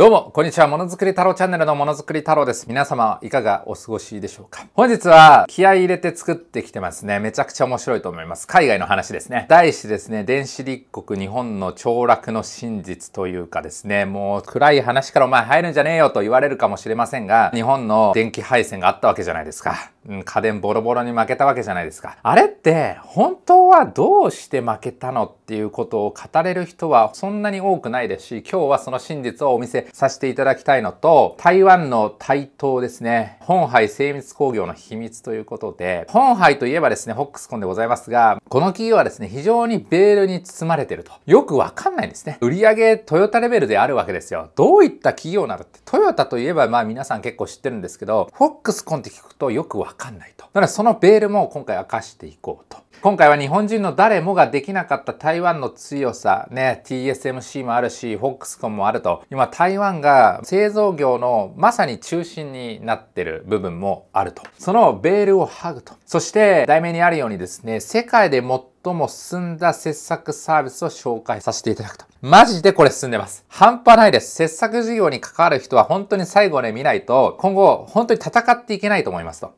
どうも、こんにちは。ものづくり太郎チャンネルのものづくり太郎です。皆様、いかがお過ごしでしょうか本日は、気合入れて作ってきてますね。めちゃくちゃ面白いと思います。海外の話ですね。題してですね、電子立国日本の凋落の真実というかですね、もう暗い話からお前入るんじゃねえよと言われるかもしれませんが、日本の電気配線があったわけじゃないですか。うん、家電ボロボロに負けたわけじゃないですか。あれって本当はどうして負けたのっていうことを語れる人はそんなに多くないですし、今日はその真実をお見せさせていただきたいのと、台湾の台頭ですね、本杯精密工業の秘密ということで、本杯といえばですね、ホックスコンでございますが、この企業はですね、非常にベールに包まれてると。よくわかんないんですね。売上トヨタレベルであるわけですよ。どういった企業なのって、トヨタといえばまあ皆さん結構知ってるんですけど、フォックスコンって聞くとよくわわかんないと。だのでそのベールも今回明かしていこうと。今回は日本人の誰もができなかった台湾の強さ、ね、TSMC もあるし、f o x c o ンもあると、今台湾が製造業のまさに中心になってる部分もあると。そのベールを剥ぐと。そして、題名にあるようにですね、世界で最も進んだ切削サービスを紹介させていただくと。マジでこれ進んでます。半端ないです。切削事業に関わる人は本当に最後ね見ないと、今後本当に戦っていけないと思いますと。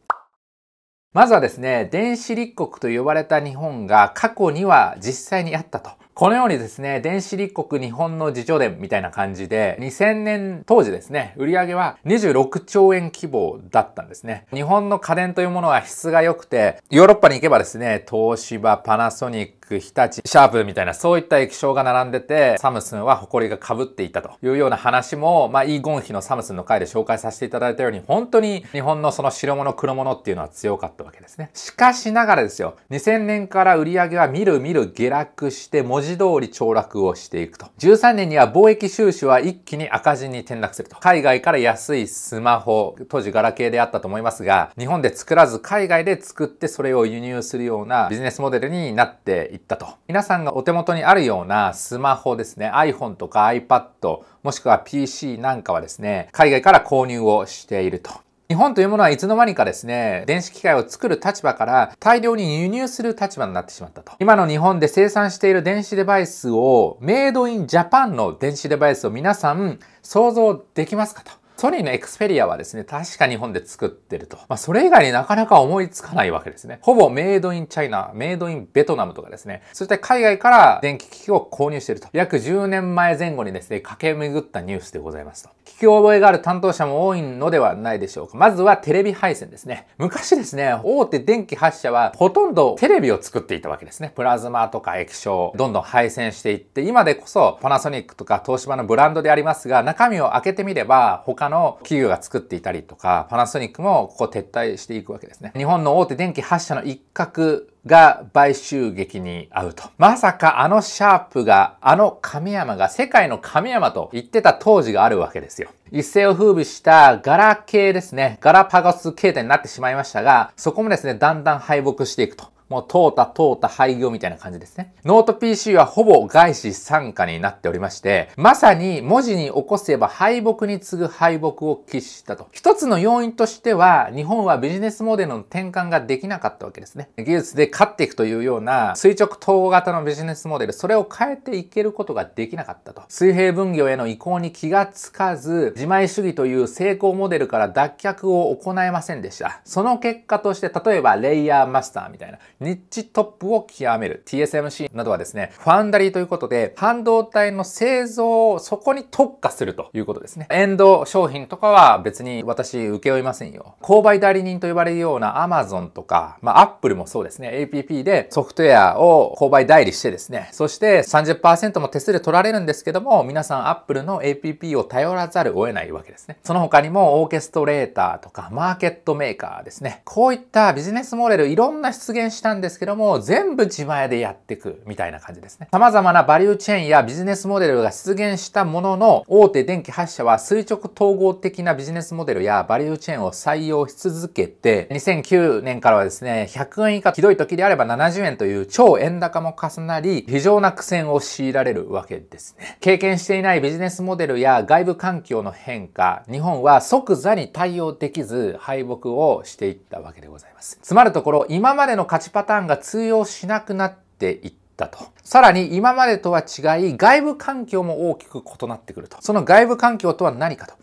まずはですね、電子立国と呼ばれた日本が過去には実際にあったと。このようにですね、電子立国日本の自助伝みたいな感じで、2000年当時ですね、売上は26兆円規模だったんですね。日本の家電というものは質が良くて、ヨーロッパに行けばですね、東芝、パナソニック、ク、日立、シャープみたいな、そういった液晶が並んでて、サムスンは埃が被っていたというような話も、まあ、イーゴン比のサムスンの回で紹介させていただいたように、本当に日本のその白物、黒物っていうのは強かったわけですね。しかしながらですよ、2000年から売り上げはみるみる下落して、文字通り凋落をしていくと。13年には貿易収支は一気に赤字に転落すると。海外から安いスマホ、当時ガラケーであったと思いますが、日本で作らず海外で作ってそれを輸入するようなビジネスモデルになっていったと。皆さんがお手元にあるようなスマホですね、iPhone とか iPad、もしくは PC なんかはですね、海外から購入をしていると。日本というものはいつの間にかですね、電子機械を作る立場から大量に輸入する立場になってしまったと。今の日本で生産している電子デバイスを、メイドインジャパンの電子デバイスを皆さん想像できますかと。ソニーのエクスペリアはですね、確か日本で作ってると。まあ、それ以外になかなか思いつかないわけですね。ほぼメイドインチャイナ、メイドインベトナムとかですね、そして海外から電気機器を購入していると。約10年前前後にですね、駆け巡ったニュースでございますと。聞き覚えがある担当者も多いのではないでしょうか。まずはテレビ配線ですね。昔ですね、大手電気発車はほとんどテレビを作っていたわけですね。プラズマとか液晶、どんどん配線していって、今でこそパナソニックとか東芝のブランドでありますが、中身を開けてみれば他のの企業が作っていたりとか、パナソニックもここ撤退していくわけですね。日本の大手電気8社の一角が買収劇に遭うと。まさかあのシャープが、あの神山が世界の神山と言ってた当時があるわけですよ。一世を風靡したガラ系ですね。ガラパゴス形態になってしまいましたが、そこもですね、だんだん敗北していくと。もう淘汰淘汰廃業みたいな感じですね。ノート PC はほぼ外資参加になっておりまして、まさに文字に起こせば敗北に次ぐ敗北を喫したと。一つの要因としては、日本はビジネスモデルの転換ができなかったわけですね。技術で勝っていくというような垂直統合型のビジネスモデル、それを変えていけることができなかったと。水平分業への移行に気がつかず、自前主義という成功モデルから脱却を行えませんでした。その結果として、例えばレイヤーマスターみたいな、ニッチトップを極める TSMC などはですね、ファンダリーということで、半導体の製造をそこに特化するということですね。エンド商品とかは別に私請け負いませんよ。購買代理人と呼ばれるような Amazon とか、まあ Apple もそうですね、APP でソフトウェアを購買代理してですね、そして30%も手数料取られるんですけども、皆さん Apple の APP を頼らざるを得ないわけですね。その他にもオーケストレーターとかマーケットメーカーですね。こういったビジネスモデルいろんな出現したなんですけども、全部自前でやっていくみたいな感じですね。様々なバリューチェーンやビジネスモデルが出現したものの、大手電気8社は垂直統合的なビジネスモデルやバリューチェーンを採用し続けて、2009年からはですね、100円以下、ひどい時であれば70円という超円高も重なり、非常な苦戦を強いられるわけですね。経験していないビジネスモデルや外部環境の変化、日本は即座に対応できず敗北をしていったわけでございます。つまるところ、今までの価値パターンが通用しなくなっていったと。さらに今までとは違い外部環境も大きく異なってくると。その外部環境とは何かと。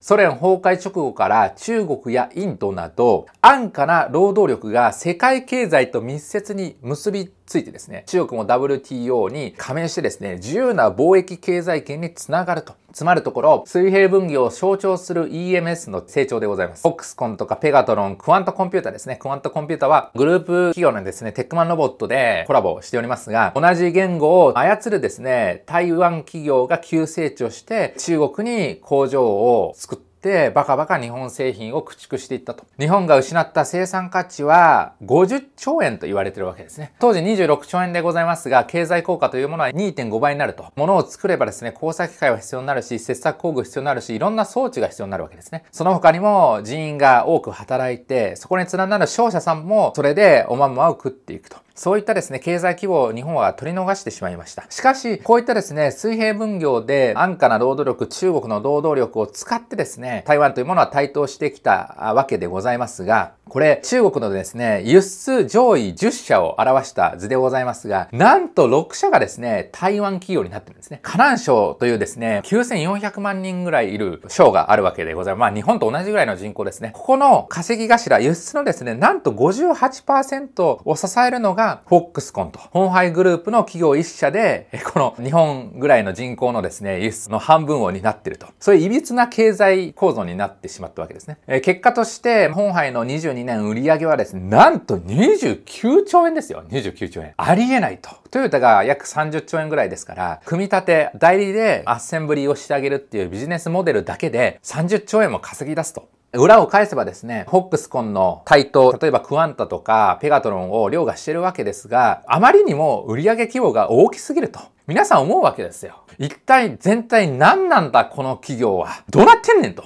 ソ連崩壊直後から中国やインドなど安価な労働力が世界経済と密接に結びついてですね、中国も WTO に加盟してですね、自由な貿易経済圏につながると。つまるところ、水平分業を象徴する EMS の成長でございます。オックスコンとかペガトロン、クワントコンピュータですね。クワントコンピュータはグループ企業のですね、テックマンロボットでコラボしておりますが、同じ言語を操るですね、台湾企業が急成長して中国に工場を作って、バカバカ日本製品を駆逐していったと。日本が失った生産価値は50兆円と言われてるわけですね。当時26兆円でございますが、経済効果というものは2.5倍になると。物を作ればですね、工作機械は必要になるし、切削工具必要になるし、いろんな装置が必要になるわけですね。その他にも人員が多く働いて、そこに連なる商社さんもそれでおまんまを食っていくと。そういったですね、経済規模を日本は取り逃してしまいました。しかし、こういったですね、水平分業で安価な労働力、中国の労働力を使ってですね、台湾というものは台頭してきたわけでございますが、これ、中国のですね、輸出上位10社を表した図でございますが、なんと6社がですね、台湾企業になってるんですね。河南省というですね、9400万人ぐらいいる省があるわけでございます。まあ、日本と同じぐらいの人口ですね。ここの稼ぎ頭、輸出のですね、なんと58%を支えるのがが、フォックスコンと、ハイグループの企業1社で、この日本ぐらいの人口のですね、輸出の半分を担っていると。そういう歪な経済構造になってしまったわけですね。え結果として、ンハ廃の22年売上はですね、なんと29兆円ですよ。29兆円。ありえないと。トヨタが約30兆円ぐらいですから、組み立て、代理でアッセンブリーをしてあげるっていうビジネスモデルだけで30兆円も稼ぎ出すと。裏を返せばですね、ホックスコンの台頭、例えばクワンタとかペガトロンを凌駕してるわけですが、あまりにも売上規模が大きすぎると。皆さん思うわけですよ。一体全体何なんだこの企業は。どうなってんねんと。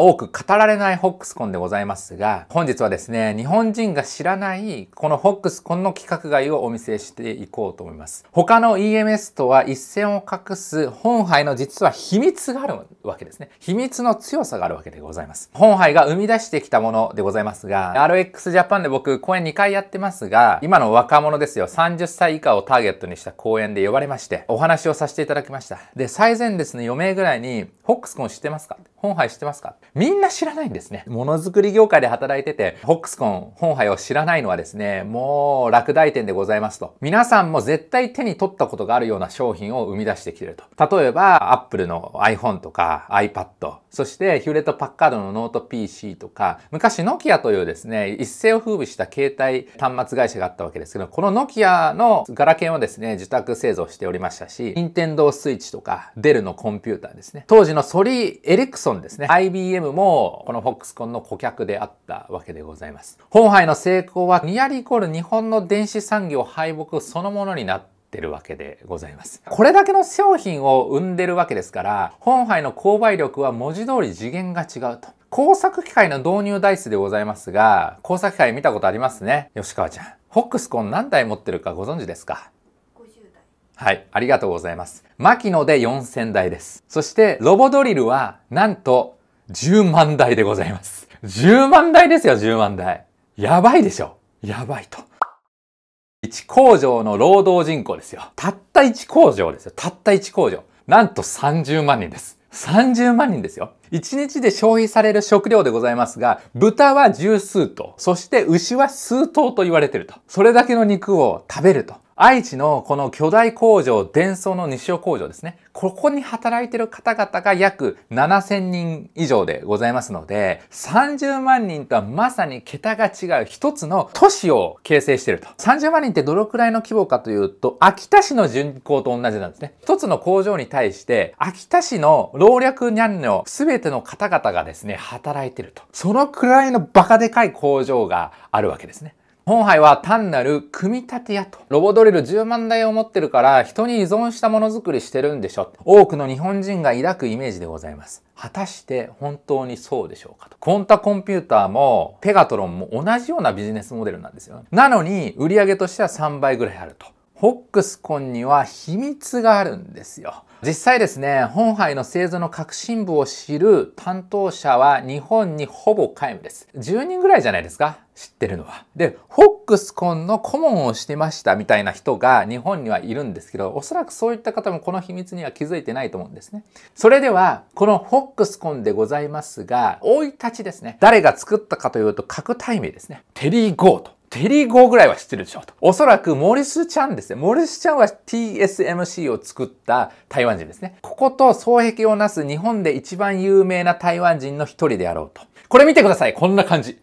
多く語られないホックスコンでございますが、本日はですね、日本人が知らないこのホックスコンの規格外をお見せしていこうと思います。他の EMS とは一線を画す本杯の実は秘密があるわけですね。秘密の強さがあるわけでございます。本杯が生み出してきたものでございますが、RX ジャパンで僕公演2回やってますが、今の若者ですよ、30歳以下をターゲットにした講演で呼ばれまして、お話をさせていただきました。で、最前すね、4名ぐらいに、ホックスコン知ってますか本杯知ってますかみんな知らないんですね。ものづくり業界で働いてて、フォックスコン本杯を知らないのはですね、もう落第点でございますと。皆さんも絶対手に取ったことがあるような商品を生み出してきてると。例えば、アップルの iPhone とか iPad、そしてヒューレット・パッカードのノート PC とか、昔ノキアというですね、一世を風靡した携帯端末会社があったわけですけど、このノキアのガラケンをですね、受託製造しておりましたし、ニンテンドースイッチとか、デルのコンピューターですね。当時のソリー・エリクソンですね、IBM もこのフォックスコンの顧客であったわけでございます。本杯の成功はニアリイコール日本の電子産業敗北そのものになったってるわけでございます。これだけの商品を生んでるわけですから、本杯の購買力は文字通り次元が違うと。工作機械の導入台数でございますが、工作機械見たことありますね。吉川ちゃん。ホックスコン何台持ってるかご存知ですかはい、ありがとうございます。牧野で4000台です。そして、ロボドリルは、なんと、10万台でございます。10万台ですよ、10万台。やばいでしょ。やばいと。1工場の労働人口ですよ。たった1工場ですよ。たった1工場。なんと30万人です。30万人ですよ。1日で消費される食料でございますが、豚は十数頭、そして牛は数頭と言われてると。それだけの肉を食べると。愛知のこの巨大工場、伝送の西尾工場ですね。ここに働いてる方々が約7000人以上でございますので、30万人とはまさに桁が違う一つの都市を形成していると。30万人ってどのくらいの規模かというと、秋田市の人口と同じなんですね。一つの工場に対して、秋田市の老若男女全ての方々がですね、働いてると。そのくらいのバカでかい工場があるわけですね。本杯は単なる組み立て屋と。ロボドリル10万台を持ってるから人に依存したものづくりしてるんでしょ。多くの日本人が抱くイメージでございます。果たして本当にそうでしょうかと。コンタコンピューターもペガトロンも同じようなビジネスモデルなんですよ、ね。なのに売上としては3倍ぐらいあると。ホックスコンには秘密があるんですよ。実際ですね、本杯の製造の核心部を知る担当者は日本にほぼ皆無です。10人ぐらいじゃないですか知ってるのは。で、ホックスコンの顧問をしてましたみたいな人が日本にはいるんですけど、おそらくそういった方もこの秘密には気づいてないと思うんですね。それでは、このホックスコンでございますが、生い立ちですね。誰が作ったかというと、核対名ですね。テリー・ゴート。テリー号ぐらいは知ってるでしょと。おそらくモリス・ちゃんですね。モリス・ちゃんは TSMC を作った台湾人ですね。ここと双璧をなす日本で一番有名な台湾人の一人であろうと。これ見てください。こんな感じ。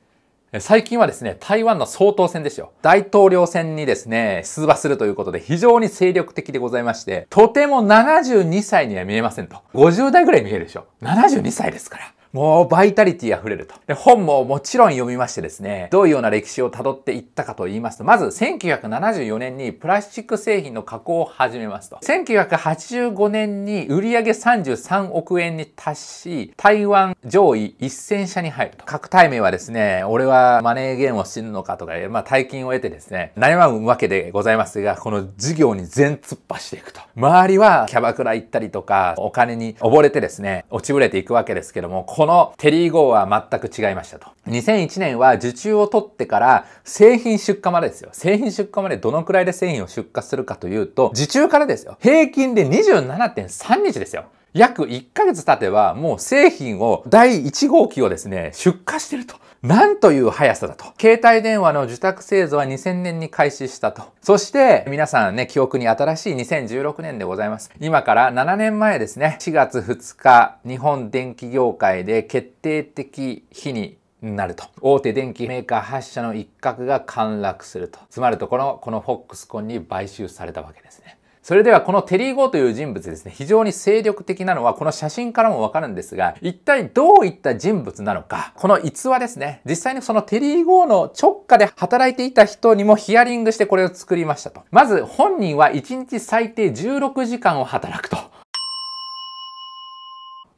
最近はですね、台湾の総統選ですよ。大統領選にですね、出馬するということで非常に精力的でございまして、とても72歳には見えませんと。50代ぐらい見えるでしょ。72歳ですから。もうバイタリティ溢れると。で、本ももちろん読みましてですね、どういうような歴史をたどっていったかと言いますと、まず1974年にプラスチック製品の加工を始めますと。1985年に売上33億円に達し、台湾上位1000社に入ると。各対面はですね、俺はマネーゲームを死ぬのかとか、まあ大金を得てですね、悩むわけでございますが、この事業に全突っ走っていくと。周りはキャバクラ行ったりとか、お金に溺れてですね、落ちぶれていくわけですけども、このテリー号は全く違いましたと。2001年は受注を取ってから製品出荷までですよ。製品出荷までどのくらいで製品を出荷するかというと、受注からですよ。平均で27.3日ですよ。約1ヶ月経てはもう製品を第1号機をですね、出荷してると。なんという速さだと。携帯電話の受託製造は2000年に開始したと。そして、皆さんね、記憶に新しい2016年でございます。今から7年前ですね、4月2日、日本電機業界で決定的日になると。大手電機メーカー発車の一角が陥落すると。つまるところ、このフォックスコンに買収されたわけですね。それではこのテリー・ゴーという人物ですね、非常に精力的なのはこの写真からもわかるんですが、一体どういった人物なのか、この逸話ですね、実際にそのテリー・ゴーの直下で働いていた人にもヒアリングしてこれを作りましたと。まず本人は1日最低16時間を働くと。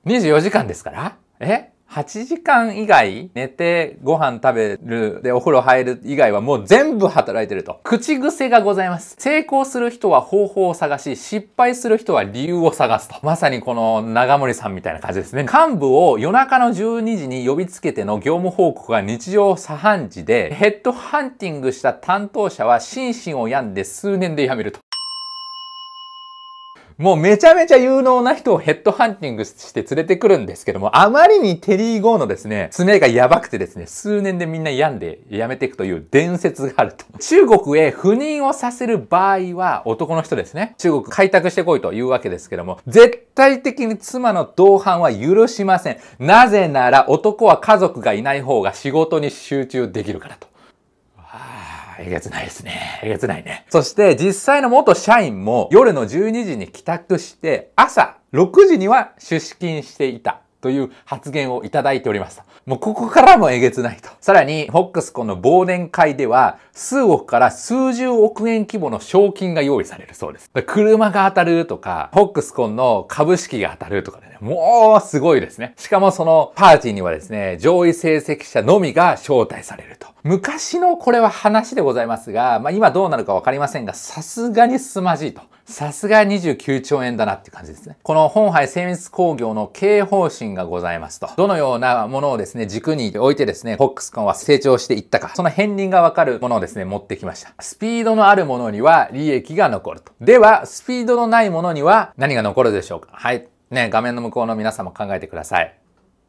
24時間ですから、え8時間以外寝てご飯食べるでお風呂入る以外はもう全部働いてると。口癖がございます。成功する人は方法を探し、失敗する人は理由を探すと。まさにこの長森さんみたいな感じですね。幹部を夜中の12時に呼びつけての業務報告が日常茶飯事で、ヘッドハンティングした担当者は心身を病んで数年で辞めると。もうめちゃめちゃ有能な人をヘッドハンティングして連れてくるんですけども、あまりにテリー・ゴーのですね、爪がやばくてですね、数年でみんな病んでやめていくという伝説があると。中国へ赴任をさせる場合は、男の人ですね、中国開拓してこいというわけですけども、絶対的に妻の同伴は許しません。なぜなら男は家族がいない方が仕事に集中できるからと。はあえげつないですね。えげつないね。そして実際の元社員も夜の12時に帰宅して朝6時には出勤していたという発言をいただいております。もうここからもえげつないと。さらに、フォックスンの忘年会では、数億から数十億円規模の賞金が用意されるそうです。車が当たるとか、フォックスコンの株式が当たるとかでね、もうすごいですね。しかもそのパーティーにはですね、上位成績者のみが招待されると。昔のこれは話でございますが、まあ、今どうなるかわかりませんが、さすがに凄まじいと。さすが29兆円だなっていう感じですね。この本杯精密工業の経営方針がございますと。どのようなものをですね、軸に置いてですね、フォックスコンは成長していったか、その片鱗がわかるものをですね、持ってきました。スピードのあるものには利益が残ると。では、スピードのないものには何が残るでしょうかはい。ね、画面の向こうの皆様考えてください。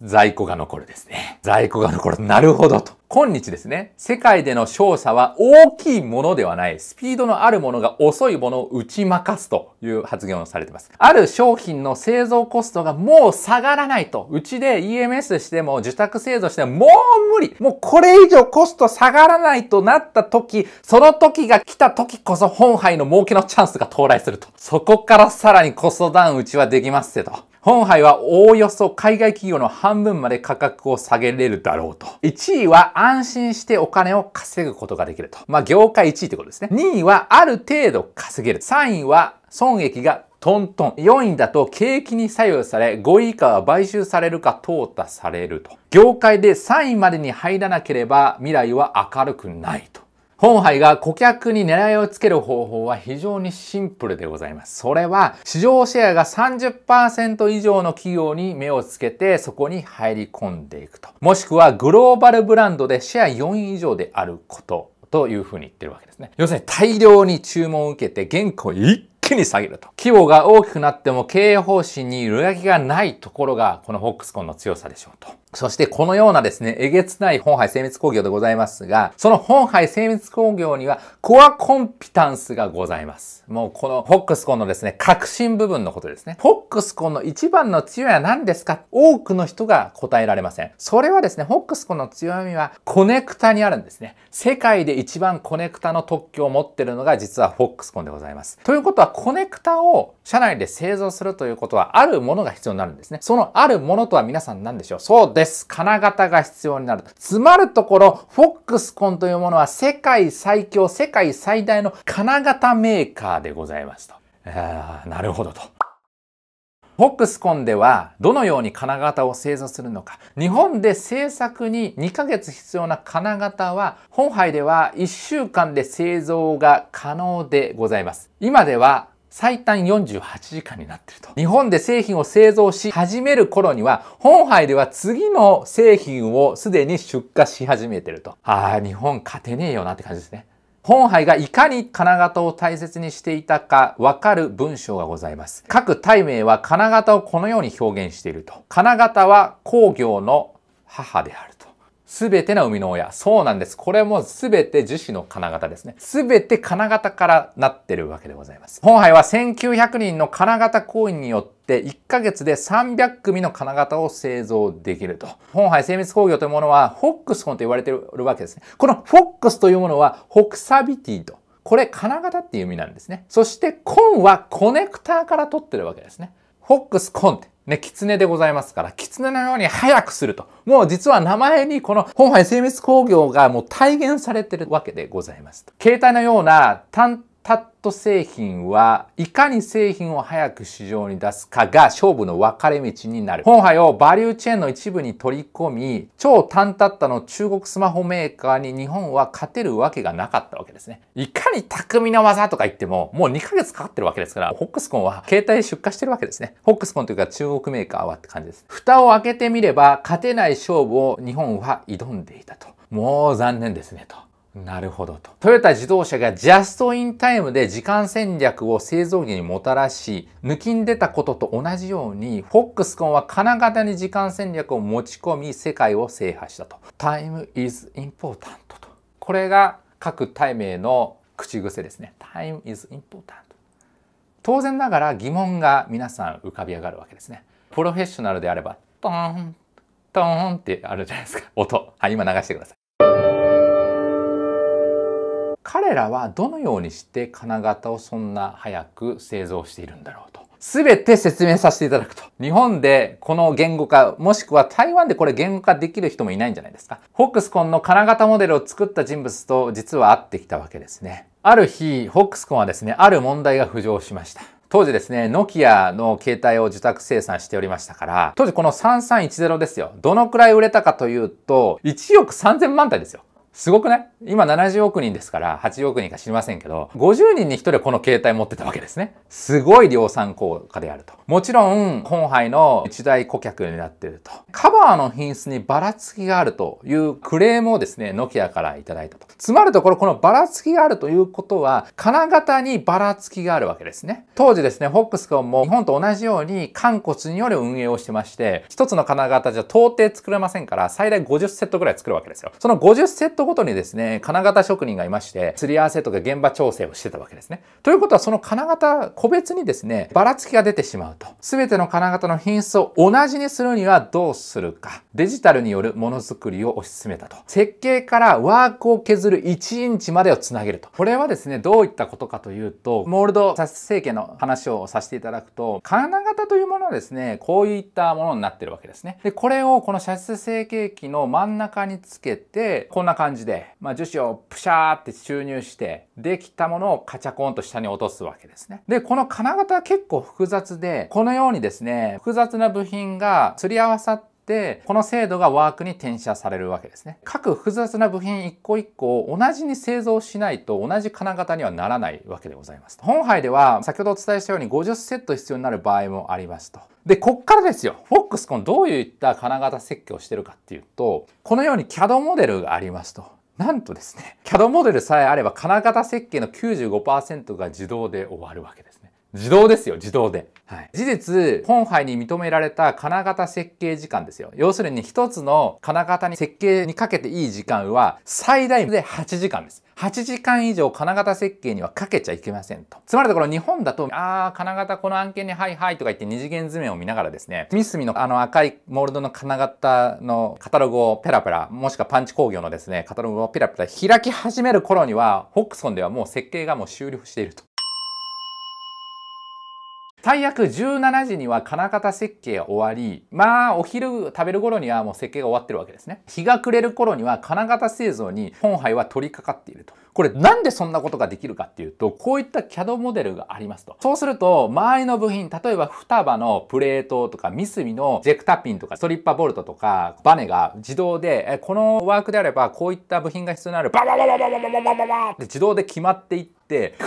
在庫が残るですね。在庫が残る。なるほどと。今日ですね、世界での勝者は大きいものではない、スピードのあるものが遅いものを打ち負かすという発言をされています。ある商品の製造コストがもう下がらないと、うちで EMS しても受託製造してももう無理、もうこれ以上コスト下がらないとなった時、その時が来た時こそ本杯の儲けのチャンスが到来すると。そこからさらにコストダウンうちはできますけと。本杯はおおよそ海外企業の半分まで価格を下げれるだろうと。1位は安心してお金を稼ぐことができると。まあ、業界1位ってことですね。2位はある程度稼げる。3位は損益がトントン。4位だと景気に左右され、5位以下は買収されるか淘汰されると。業界で3位までに入らなければ未来は明るくないと。本杯が顧客に狙いをつける方法は非常にシンプルでございます。それは市場シェアが30%以上の企業に目をつけてそこに入り込んでいくと。もしくはグローバルブランドでシェア4位以上であることというふうに言ってるわけですね。要するに大量に注文を受けて原稿一気に下げると。規模が大きくなっても経営方針に揺らぎがないところがこのホックスコンの強さでしょうと。そしてこのようなですね、えげつない本杯精密工業でございますが、その本杯精密工業にはコアコンピタンスがございます。もうこのフォックスコンのですね、革新部分のことですね。フォックスコンの一番の強みは何ですか多くの人が答えられません。それはですね、フォックスコンの強みはコネクタにあるんですね。世界で一番コネクタの特許を持ってるのが実はフォックスコンでございます。ということはコネクタを社内で製造するということは、あるものが必要になるんですね。そのあるものとは皆さん何でしょうそうです。金型が必要になる。つまるところ、フォックスコンというものは世界最強、世界最大の金型メーカーでございますと。なるほどと。フォックスコンではどのように金型を製造するのか日本で製作に2ヶ月必要な金型は本杯では1週間で製造が可能でございます今では最短48時間になってると。日本で製品を製造し始める頃には、本杯では次の製品をすでに出荷し始めていると。ああ、日本勝てねえよなって感じですね。本杯がいかに金型を大切にしていたかわかる文章がございます。各大名は金型をこのように表現していると。金型は工業の母である。すべての生みの親。そうなんです。これもすべて樹脂の金型ですね。すべて金型からなってるわけでございます。本杯は1900人の金型行員によってっ1ヶ月で300組の金型を製造できると。本杯精密工業というものはフォックスコンと言われてるわけですね。このフォックスというものはホクサビティと。これ金型っていう意味なんですね。そしてコンはコネクターから取ってるわけですね。フォックスコンってね、狐でございますから、狐のように早くすると。もう実は名前にこの本杯精密工業がもう体現されてるわけでございます。携帯のような単タット製品はいかに製品を早く市場に出すかが勝負の分かれ道になる。本杯をバリューチェーンの一部に取り込み、超短タッタの中国スマホメーカーに日本は勝てるわけがなかったわけですね。いかに匠の技とか言っても、もう2ヶ月かかってるわけですから、ホックスコンは携帯出荷してるわけですね。ホックスコンというか中国メーカーはって感じです。蓋を開けてみれば、勝てない勝負を日本は挑んでいたと。もう残念ですね、と。なるほどと。トヨタ自動車がジャストインタイムで時間戦略を製造業にもたらし、抜きんでたことと同じように、フォックスコンは金型に時間戦略を持ち込み、世界を制覇したと。タイムイ is important と。これが各体名の口癖ですね。タイムイ is important。当然ながら疑問が皆さん浮かび上がるわけですね。プロフェッショナルであれば、トーン、トーンってあるじゃないですか。音。はい、今流してください。彼らはどのようにして金型をそんな早く製造しているんだろうと。すべて説明させていただくと。日本でこの言語化、もしくは台湾でこれ言語化できる人もいないんじゃないですか。フォックスコンの金型モデルを作った人物と実は会ってきたわけですね。ある日、フォックスコンはですね、ある問題が浮上しました。当時ですね、ノキアの携帯を受託生産しておりましたから、当時この3310ですよ。どのくらい売れたかというと、1億3000万台ですよ。すごくない今70億人ですから8億人か知りませんけど、50人に1人はこの携帯持ってたわけですね。すごい量産効果であると。もちろん、本杯の一大顧客になっていると。カバーの品質にばらつきがあるというクレームをですね、ノキアからいただいたと。つまるところ、このばらつきがあるということは、金型にばらつきがあるわけですね。当時ですね、フォックスコンも日本と同じように、肝骨による運営をしてまして、一つの金型じゃ到底作れませんから、最大50セットぐらい作るわけですよ。その50セットトごとにですね、金型職人がいまして、すり合わせとか現場調整をしてたわけですね。ということは、その金型個別にですね、ばらつきが出てしまうと。すべての金型の品質を同じにするにはどうするか。デジタルによるものづくりを推し進めたと。設計からワークを削る1インチまでをつなげると。これはですね、どういったことかというと、モールド成形の話をさせていただくと、金型というものはですね、こういったものになってるわけですね。で、これをこの射出成形機の真ん中につけて、こんな感じ感じで、まあ、樹脂をプシャーって注入して、できたものをカチャコンと下に落とすわけですね。で、この金型は結構複雑で、このようにですね、複雑な部品が釣り合わさって、この精度がワークに転写されるわけですね。各複雑な部品一個一個を同じに製造しないと同じ金型にはならないわけでございます。本杯では先ほどお伝えしたように50セット必要になる場合もありますと。で、こっからですよ。フォックスコンどういった金型設計をしてるかっていうと、このように CAD モデルがありますと。なんとですね、CAD モデルさえあれば金型設計の95%が自動で終わるわけです。自動ですよ、自動で。はい、事実、本杯に認められた金型設計時間ですよ。要するに一つの金型に設計にかけていい時間は最大で8時間です。8時間以上金型設計にはかけちゃいけませんと。つまりところ日本だと、あー、金型この案件にはいはいとか言って二次元図面を見ながらですね、スミのあの赤いモールドの金型のカタログをペラペラ、もしくはパンチ工業のですね、カタログをペラペラ開き始める頃には、ホックソンではもう設計がもう終了していると。最悪17時には金型設計が終わり、まあお昼食べる頃にはもう設計が終わってるわけですね。日が暮れる頃には金型製造に本杯は取り掛かっていると。これなんでそんなことができるかっていうと、こういった CAD モデルがありますと。そうすると、周りの部品、例えば双葉のプレートとか、ミスミのジェクタピンとか、ストリッパボルトとか、バネが自動で、えこのワークであれば、こういった部品が必要になる、ババババババババババって自動で決まっていって、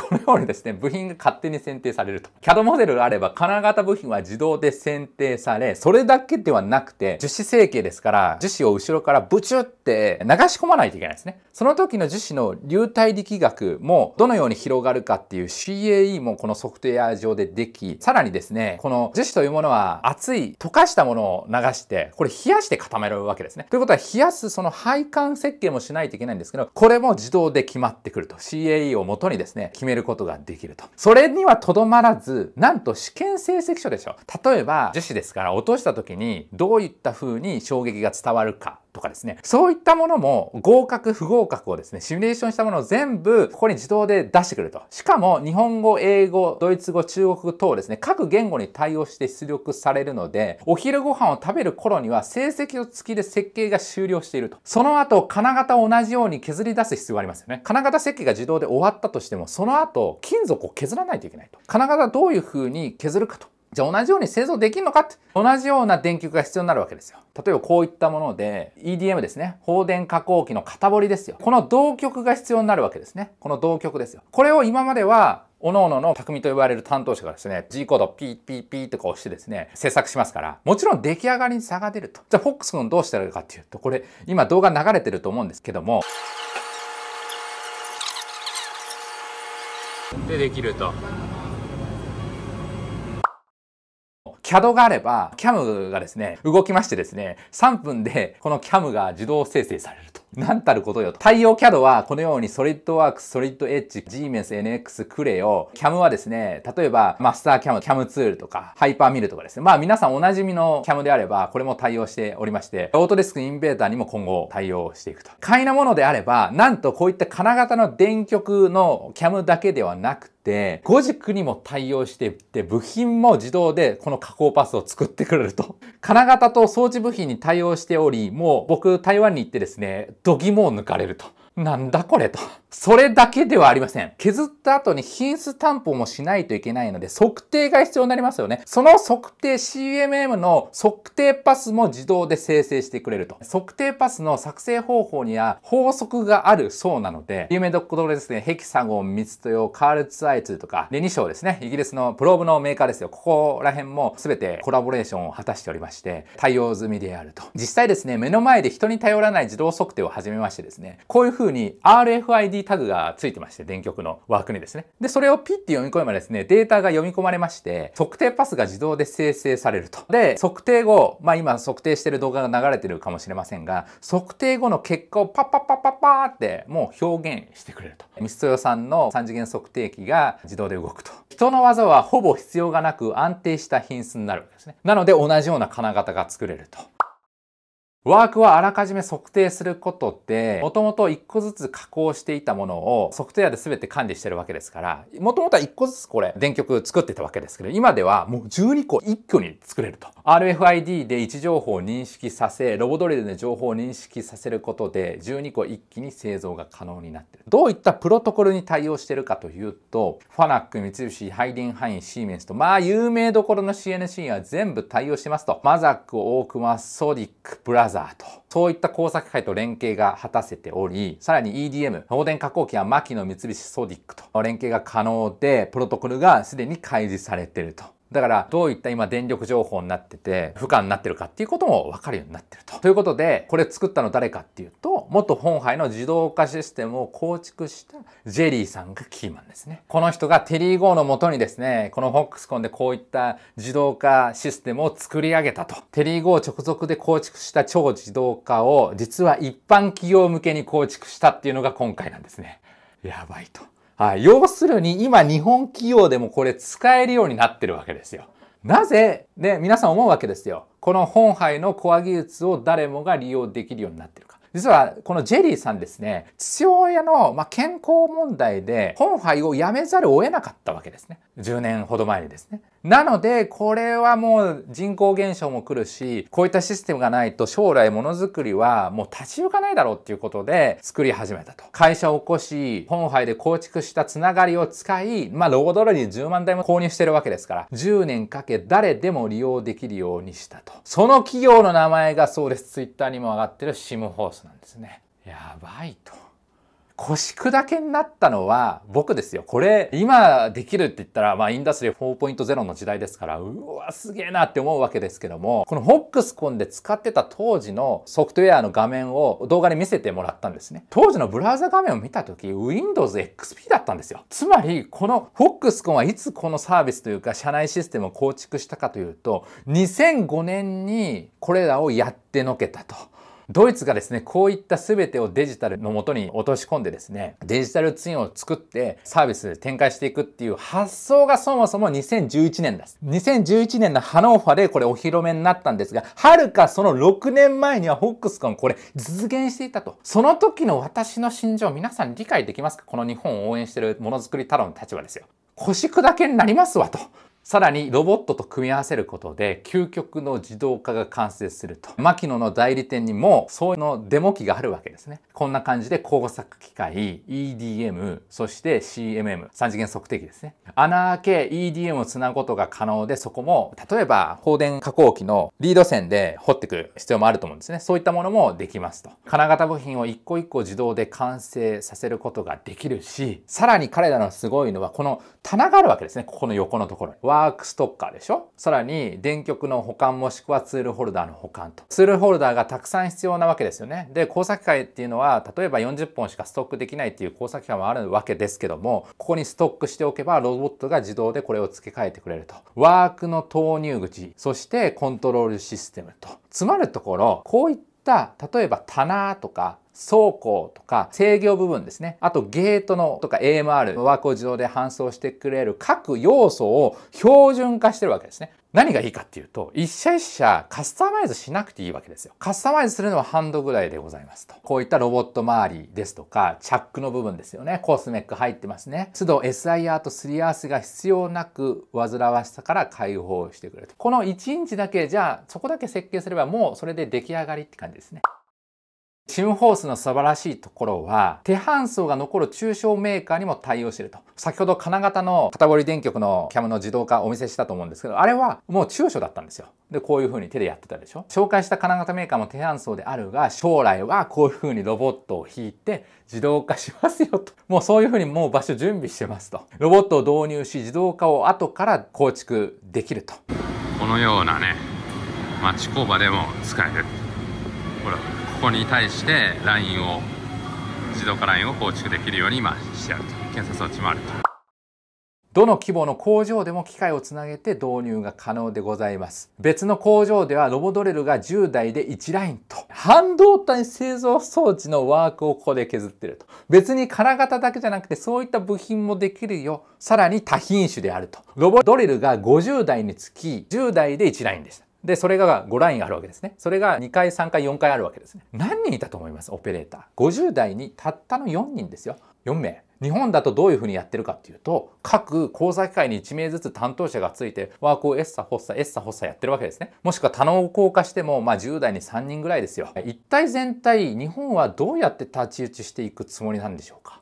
このようにですね、部品が勝手に選定されると。CAD モデルがあれば、金型部品は自動で選定され、それだけではなくて、樹脂成形ですから、樹脂を後ろからブチュって流し込まないといけないですね。その時の樹脂の流体力学もどのように広がるかっていう CAE もこのソフトウェア上ででき、さらにですね、この樹脂というものは熱い溶かしたものを流して、これ冷やして固めるわけですね。ということは冷やすその配管設計もしないといけないんですけど、これも自動で決まってくると。CAE を元にですね、決めることができると。それにはとどまらず、なんと試験成績書でしょ。例えば樹脂ですから落とした時にどういった風に衝撃が伝わるか。とかですね、そういったものも合格、不合格をですね、シミュレーションしたものを全部ここに自動で出してくれると。しかも日本語、英語、ドイツ語、中国語等ですね、各言語に対応して出力されるので、お昼ご飯を食べる頃には成績を付きで設計が終了していると。その後、金型を同じように削り出す必要がありますよね。金型設計が自動で終わったとしても、その後、金属を削らないといけないと。金型どういう風に削るかとじゃあ同じように製造できるのかって、同じような電極が必要になるわけですよ。例えばこういったもので、EDM ですね。放電加工機の型彫りですよ。この同極が必要になるわけですね。この同極ですよ。これを今までは、各々の匠と呼ばれる担当者がですね、G コードピーピーピーとか押してですね、制作しますから、もちろん出来上がりに差が出ると。じゃあ FOX 君どうしてるかっていうと、これ今動画流れてると思うんですけども、でできると。CAD があれば、CAM がですね、動きましてですね、3分でこの CAM が自動生成されると。なんたることよと。対応 CAD はこのようにソリッドワークス、ソリッドエッジ、g e g m n s NX、クレヨ、キ CAM はですね、例えばマスターキャ c a m CAM ツールとか、ハイパーミルとかですね。まあ皆さんおなじみの CAM であれば、これも対応しておりまして、オートデスクインベーターにも今後対応していくと。簡易なものであれば、なんとこういった金型の電極の CAM だけではなくて、、ゴジックにも対応していって、部品も自動でこの加工パスを作ってくれると。金型と装置部品に対応しており、もう僕台湾に行ってですね、度肝を抜かれると。なんだこれと。それだけではありません。削った後に品質担保もしないといけないので、測定が必要になりますよね。その測定 CMM の測定パスも自動で生成してくれると。測定パスの作成方法には法則があるそうなので、有名どころですね、ヘキサゴン、ミツトヨ、カールツアイツとか、レニショーですね、イギリスのプローブのメーカーですよ。ここら辺も全てコラボレーションを果たしておりまして、対応済みであると。実際ですね、目の前で人に頼らない自動測定を始めましてですね、こういう風に RFID タグがついてまして、電極の枠にですね。で、それをピッて読み込めばですね、データが読み込まれまして、測定パスが自動で生成されると。で、測定後、まあ今測定してる動画が流れてるかもしれませんが、測定後の結果をパッパッパッパッパーってもう表現してくれると。ミストヨさんの3次元測定器が自動で動くと。人の技はほぼ必要がなく安定した品質になるわけですね。なので同じような金型が作れると。ワークはあらかじめ測定することで、もともと1個ずつ加工していたものをソフトウェアで全て管理してるわけですから、もともとは1個ずつこれ、電極作ってたわけですけど、今ではもう12個一挙に作れると。RFID で位置情報を認識させ、ロボドリルで情報を認識させることで、12個一気に製造が可能になってる。どういったプロトコルに対応してるかというと、ファナック、三菱、ハイデンハイン、シーメンスと、まあ有名どころの CNC は全部対応してますと。マザック、オークマ、ソディック、ブラザザーと、そういった工作会と連携が果たせており、さらに EDM、放電加工機は牧野三菱ソディックと連携が可能で、プロトコルがすでに開示されていると。だからどういった今電力情報になってて負荷になってるかっていうことも分かるようになってると。ということでこれ作ったの誰かっていうと元本杯の自動化システムを構築したジェリーさんがキーマンですね。この人がテリー・ゴーのもとにですねこのフォックスコンでこういった自動化システムを作り上げたと。テリー・ゴー直属で構築した超自動化を実は一般企業向けに構築したっていうのが今回なんですね。やばいと。はい。要するに今日本企業でもこれ使えるようになってるわけですよ。なぜで、皆さん思うわけですよ。この本杯のコア技術を誰もが利用できるようになってるか。実は、このジェリーさんですね、父親の、ま健康問題で、本杯を辞めざるを得なかったわけですね。10年ほど前にですね。なので、これはもう人口減少も来るし、こういったシステムがないと将来ものづくりはもう立ち行かないだろうっていうことで作り始めたと。会社を起こし、本杯で構築したつながりを使い、まあ、ロードロリー10万台も購入してるわけですから、10年かけ誰でも利用できるようにしたと。その企業の名前がそうです。Twitter にも上がってるシムホースなんですね。やばいと。腰砕けになったのは僕ですよ。これ今できるって言ったら、まあインダストリー4.0の時代ですから、うわ、すげえなって思うわけですけども、この FoxCon で使ってた当時のソフトウェアの画面を動画で見せてもらったんですね。当時のブラウザ画面を見た時、Windows XP だったんですよ。つまり、この FoxCon はいつこのサービスというか社内システムを構築したかというと、2005年にこれらをやってのけたと。ドイツがですね、こういった全てをデジタルのもとに落とし込んでですね、デジタルツインを作ってサービス展開していくっていう発想がそもそも2011年です。2011年のハノーファでこれお披露目になったんですが、はるかその6年前にはフォックスコンこれ実現していたと。その時の私の心情皆さん理解できますかこの日本を応援しているものづくり太郎の立場ですよ。腰砕けになりますわと。さらにロボットと組み合わせることで究極の自動化が完成すると。牧野の代理店にもそういうのデモ機があるわけですね。こんな感じで工作機械、EDM、そして CMM、3次元測定器ですね。穴開け EDM をつなぐことが可能でそこも例えば放電加工機のリード線で掘ってくる必要もあると思うんですね。そういったものもできますと。金型部品を一個一個自動で完成させることができるし、さらに彼らのすごいのはこの棚があるわけですね。ここの横のところに。ワークストッカーでしょさらに電極の保管もしくはツールホルダーの保管と。ツールホルダーがたくさん必要なわけですよね。で、工作械っていうのは例えば40本しかストックできないっていう工作機械もあるわけですけども、ここにストックしておけばロボットが自動でこれを付け替えてくれると。ワークの投入口、そしてコントロールシステムと。詰まるところ、こういったった例えば棚とか倉庫とか制御部分ですねあとゲートのとか AMR の枠を自動で搬送してくれる各要素を標準化してるわけですね何がいいかっていうと、一社一社カスタマイズしなくていいわけですよ。カスタマイズするのはハンドぐらいでございますと。こういったロボット周りですとか、チャックの部分ですよね。コースメック入ってますね。都度 SIR と3スが必要なく煩わしさから解放してくれると。この1日だけ、じゃあそこだけ設計すればもうそれで出来上がりって感じですね。シムホースの素晴らしいところは、手半数が残る中小メーカーにも対応していると。先ほど金型の片堀電極のキャムの自動化をお見せしたと思うんですけど、あれはもう中小だったんですよ。で、こういうふうに手でやってたでしょ紹介した金型メーカーも手半数であるが、将来はこういうふうにロボットを引いて自動化しますよと。もうそういうふうにもう場所準備してますと。ロボットを導入し自動化を後から構築できると。このようなね、町工場でも使える。ほら。こに対してラインを自動化ラインを構築できるように今してあると検査装置もあるとどの規模の工場でも機械をつなげて導入が可能でございます。別の工場ではロボドレルが10台で1ラインと、半導体製造装置のワークをここで削ってると。別に金型だけじゃなくてそういった部品もできるよ。さらに多品種であると。ロボドレルが50台につき10台で1ラインでした。で、それが5ラインあるわけですね。それが2回、3回、4回あるわけですね。何人いたと思いますオペレーター。50代にたったの4人ですよ。4名。日本だとどういうふうにやってるかっていうと、各講座機会に1名ずつ担当者がついて、ワークをエッサ発作、エッサ発作やってるわけですね。もしくは他の硬化しても、まあ10代に3人ぐらいですよ。一体全体、日本はどうやって立ち打ちしていくつもりなんでしょうか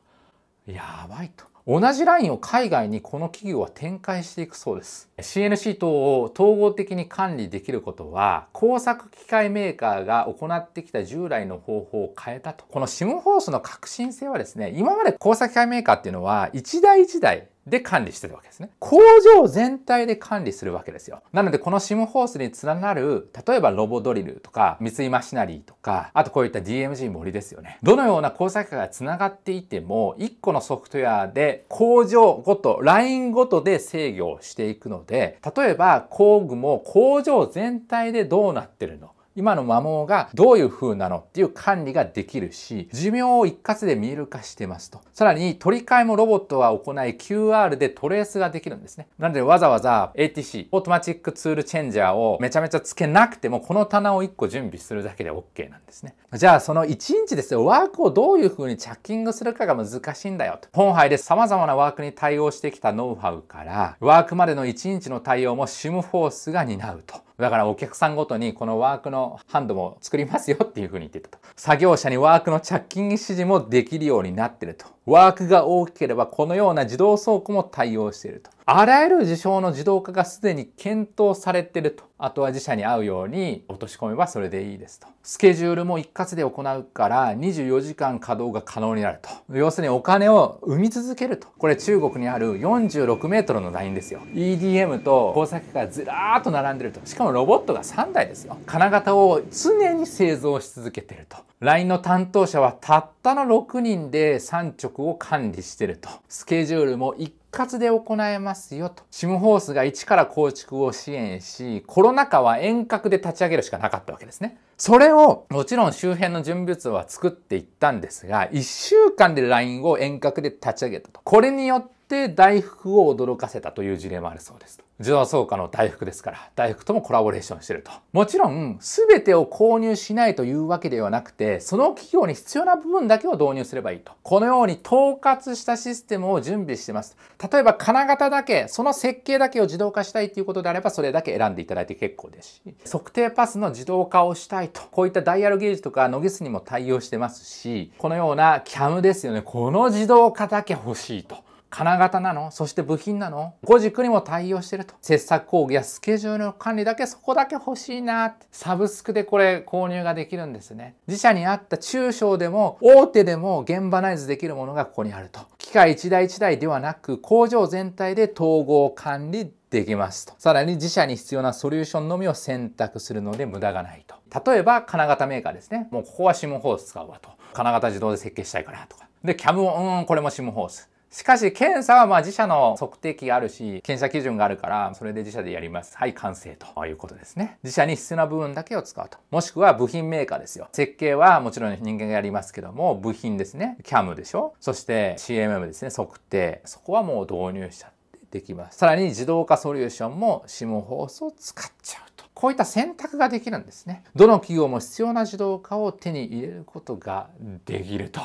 やばいと。同じラインを海外にこの企業は展開していくそうです CNC 等を統合的に管理できることは工作機械メーカーが行ってきた従来の方法を変えたとこの SIM ホースの革新性はですね今まで工作機械メーカーっていうのは一台一台で管理してるわけですね。工場全体で管理するわけですよ。なのでこの SIM ホースにつなる、例えばロボドリルとか、三井マシナリーとか、あとこういった DMG 森ですよね。どのような工作が繋がっていても、1個のソフトウェアで工場ごと、ラインごとで制御をしていくので、例えば工具も工場全体でどうなってるの今の摩耗がどういう風なのっていう管理ができるし、寿命を一括で見える化してますと。さらに取り替えもロボットは行い QR でトレースができるんですね。なのでわざわざ ATC、オートマチックツールチェンジャーをめちゃめちゃつけなくてもこの棚を1個準備するだけで OK なんですね。じゃあその1日ですよ、ワークをどういう風にチャッキングするかが難しいんだよと。本杯で様々なワークに対応してきたノウハウから、ワークまでの1日の対応もシムフォースが担うと。だからお客さんごとにこのワークのハンドも作りますよっていうふうに言ってたと。作業者にワークの着金指示もできるようになってると。ワークが大きければこのような自動倉庫も対応していると。あらゆる事象の自動化がすでに検討されてると。あとは自社に合うように落とし込めばそれでいいですと。スケジュールも一括で行うから24時間稼働が可能になると。要するにお金を生み続けると。これ中国にある46メートルのラインですよ。EDM と工作機がずらーっと並んでると。しかもロボットが3台ですよ。金型を常に製造し続けていると。ラインの担当者はたったの6人で3直を管理してると。スケジュールも一括で行えますよと。SIM ホースが一から構築を支援し、コロナ禍は遠隔で立ち上げるしかなかったわけですね。それを、もちろん周辺の準備図は作っていったんですが、1週間で LINE を遠隔で立ち上げたと。これによってって大福を驚かせたという事例もあるそうです。自動倉庫の大福ですから、大福ともコラボレーションしてると。もちろん、全てを購入しないというわけではなくて、その企業に必要な部分だけを導入すればいいと。このように統括したシステムを準備してます。例えば、金型だけ、その設計だけを自動化したいということであれば、それだけ選んでいただいて結構ですし、測定パスの自動化をしたいと。こういったダイヤルゲージとか、ノギスにも対応してますし、このような CAM ですよね。この自動化だけ欲しいと。金型なのそして部品なの五軸にも対応してると。切削工具やスケジュールの管理だけそこだけ欲しいなって。サブスクでこれ購入ができるんですね。自社にあった中小でも大手でも現場内図できるものがここにあると。機械一台一台ではなく工場全体で統合管理できますと。さらに自社に必要なソリューションのみを選択するので無駄がないと。例えば金型メーカーですね。もうここはシムホース使うわと。金型自動で設計したいからとか。で、キャムを、うん、これもシムホース。しかし検査はまあ自社の測定器があるし、検査基準があるから、それで自社でやります。はい、完成ということですね。自社に必要な部分だけを使うと。もしくは部品メーカーですよ。設計はもちろん人間がやりますけども、部品ですね。CAM でしょそして CMM ですね。測定。そこはもう導入しちゃってできます。さらに自動化ソリューションも SIM 放送を使っちゃうと。こういった選択ができるんですね。どの企業も必要な自動化を手に入れることができると。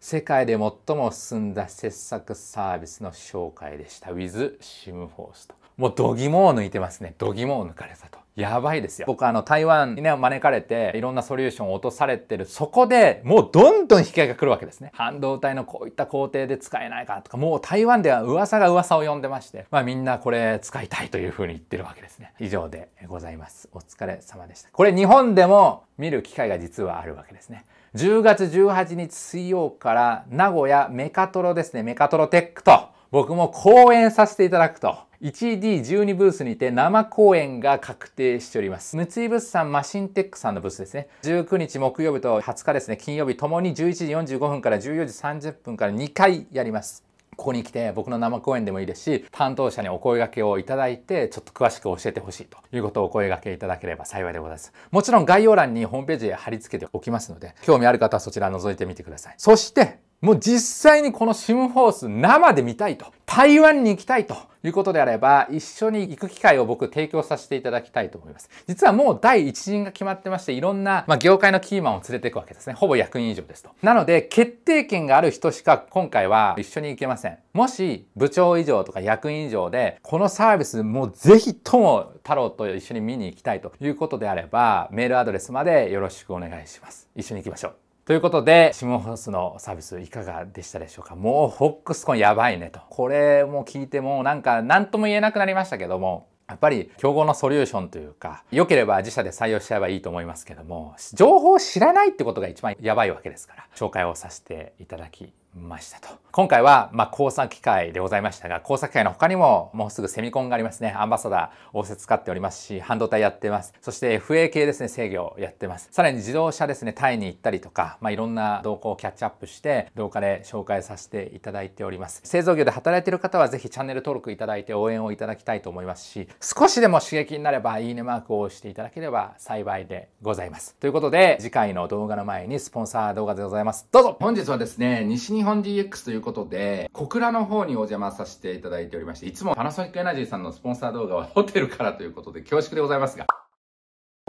世界で最も進んだ切削サービスの紹介でした。with シムフォースと。もう度肝を抜いてますね。度肝を抜かれたと。やばいですよ。僕あの台湾にね、招かれて、いろんなソリューションを落とされてる、そこでもうどんどん引き合いが来るわけですね。半導体のこういった工程で使えないかとか、もう台湾では噂が噂を呼んでまして、まあみんなこれ使いたいというふうに言ってるわけですね。以上でございます。お疲れ様でした。これ日本でも見る機会が実はあるわけですね。10月18日水曜から名古屋メカトロですね、メカトロテックと僕も講演させていただくと。1D12 ブースにて生公演が確定しております。三井物産マシンテックさんのブースですね。19日木曜日と20日ですね、金曜日ともに11時45分から14時30分から2回やります。ここに来て僕の生講演でもいいですし、担当者にお声掛けをいただいて、ちょっと詳しく教えてほしいということをお声掛けいただければ幸いでございます。もちろん概要欄にホームページへ貼り付けておきますので、興味ある方はそちら覗いてみてください。そして、もう実際にこのシムフォース生で見たいと、台湾に行きたいということであれば、一緒に行く機会を僕提供させていただきたいと思います。実はもう第一陣が決まってまして、いろんな、まあ、業界のキーマンを連れていくわけですね。ほぼ役員以上ですと。なので、決定権がある人しか今回は一緒に行けません。もし部長以上とか役員以上で、このサービスもうぜひとも太郎と一緒に見に行きたいということであれば、メールアドレスまでよろしくお願いします。一緒に行きましょう。ということで、シモホースのサービスいかがでしたでしょうかもうフォックスコンやばいねと。これも聞いてもなんか何とも言えなくなりましたけども、やっぱり競合のソリューションというか、良ければ自社で採用しちゃえばいいと思いますけども、情報を知らないってことが一番やばいわけですから、紹介をさせていただきましたと。今回は、まあ、工作機械でございましたが、工作機械の他にも、もうすぐセミコンがありますね。アンバサダー、応接使っておりますし、半導体やってます。そして、FA 系ですね、制御やってます。さらに自動車ですね、タイに行ったりとか、まあ、いろんな動向をキャッチアップして、動画で紹介させていただいております。製造業で働いている方は、ぜひチャンネル登録いただいて応援をいただきたいと思いますし、少しでも刺激になれば、いいねマークを押していただければ幸いでございます。ということで、次回の動画の前にスポンサー動画でございます。どうぞ本日はですね、西日本本 DX ということで、小倉の方にお邪魔させていただいておりまして、いつもパナソニックエナジーさんのスポンサー動画はホテルからということで恐縮でございますが、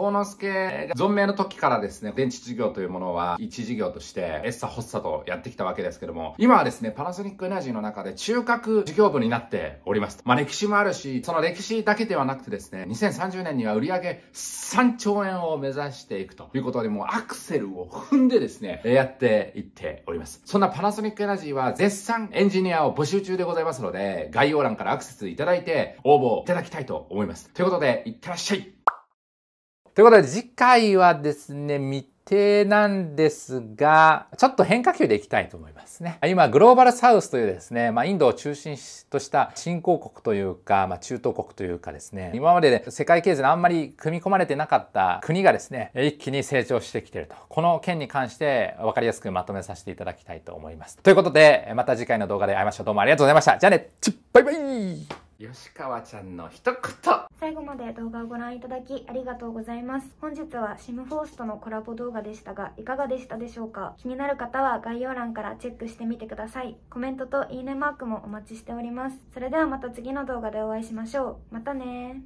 幸之助が存命の時からですね、電池事業というものは一事業として、エッサ発作とやってきたわけですけども、今はですね、パナソニックエナジーの中で中核事業部になっております。まあ歴史もあるし、その歴史だけではなくてですね、2030年には売上3兆円を目指していくということで、もうアクセルを踏んでですね、やっていっております。そんなパナソニックエナジーは絶賛エンジニアを募集中でございますので、概要欄からアクセスいただいて応募いただきたいと思います。ということで、いってらっしゃいということで次回はですね、未定なんですが、ちょっと変化球でいきたいと思いますね。今、グローバルサウスというですね、まあ、インドを中心とした新興国というか、まあ、中東国というかですね、今まで世界経済にあんまり組み込まれてなかった国がですね、一気に成長してきてると。この件に関して分かりやすくまとめさせていただきたいと思います。ということで、また次回の動画で会いましょう。どうもありがとうございました。じゃあね、バイバイ吉川ちゃんの一言最後まで動画をご覧いただきありがとうございます本日はシムフォースとのコラボ動画でしたがいかがでしたでしょうか気になる方は概要欄からチェックしてみてくださいコメントといいねマークもお待ちしておりますそれではまた次の動画でお会いしましょうまたね